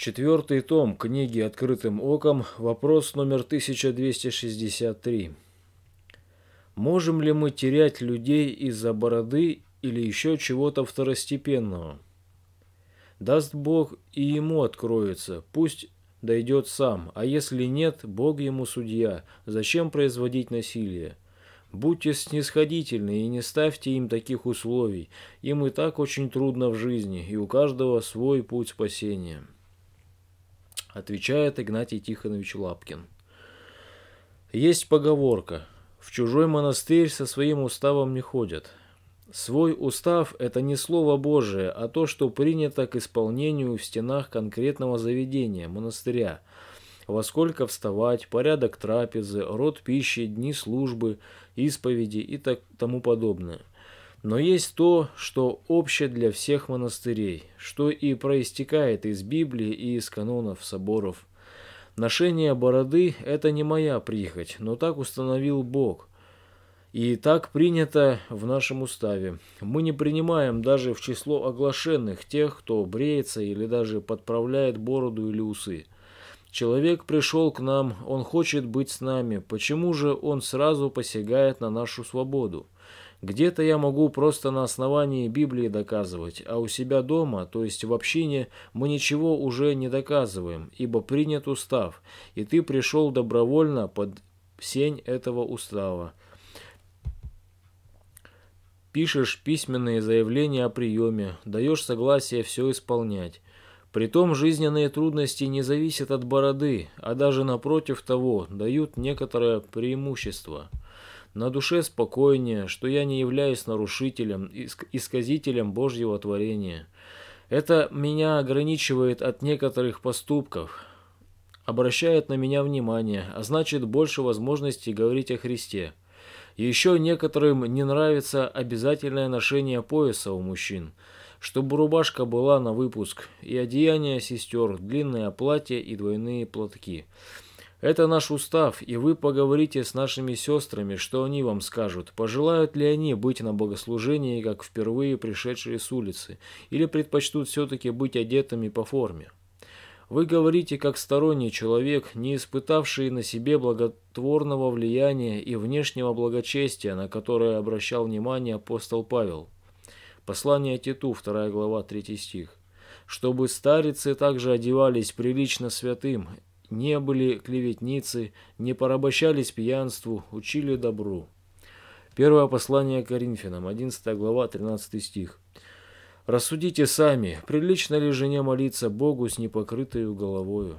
Четвертый том книги «Открытым оком», вопрос номер 1263. Можем ли мы терять людей из-за бороды или еще чего-то второстепенного? Даст Бог и ему откроется, пусть дойдет сам, а если нет, Бог ему судья, зачем производить насилие? Будьте снисходительны и не ставьте им таких условий, им и так очень трудно в жизни, и у каждого свой путь спасения». Отвечает Игнатий Тихонович Лапкин. Есть поговорка. В чужой монастырь со своим уставом не ходят. Свой устав – это не слово Божие, а то, что принято к исполнению в стенах конкретного заведения, монастыря. Во сколько вставать, порядок трапезы, род пищи, дни службы, исповеди и так тому подобное – но есть то, что общее для всех монастырей, что и проистекает из Библии и из канонов соборов. Ношение бороды – это не моя прихоть, но так установил Бог. И так принято в нашем уставе. Мы не принимаем даже в число оглашенных тех, кто бреется или даже подправляет бороду или усы. Человек пришел к нам, он хочет быть с нами, почему же он сразу посягает на нашу свободу? Где-то я могу просто на основании Библии доказывать, а у себя дома, то есть в общине, мы ничего уже не доказываем, ибо принят устав, и ты пришел добровольно под сень этого устава. Пишешь письменные заявления о приеме, даешь согласие все исполнять. Притом жизненные трудности не зависят от бороды, а даже напротив того, дают некоторое преимущество. На душе спокойнее, что я не являюсь нарушителем, иск исказителем Божьего творения. Это меня ограничивает от некоторых поступков, обращает на меня внимание, а значит больше возможностей говорить о Христе. Еще некоторым не нравится обязательное ношение пояса у мужчин, чтобы рубашка была на выпуск, и одеяния сестер, длинное платье и двойные платки – это наш устав, и вы поговорите с нашими сестрами, что они вам скажут, пожелают ли они быть на богослужении, как впервые пришедшие с улицы, или предпочтут все-таки быть одетыми по форме. Вы говорите как сторонний человек, не испытавший на себе благотворного влияния и внешнего благочестия, на которое обращал внимание апостол Павел. Послание Титу, 2 глава, 3 стих. «Чтобы старицы также одевались прилично святым, не были клеветницы, не порабощались пьянству, учили добру. Первое послание Коринфянам, 11 глава, 13 стих. «Рассудите сами, прилично ли жене молиться Богу с непокрытою головою?»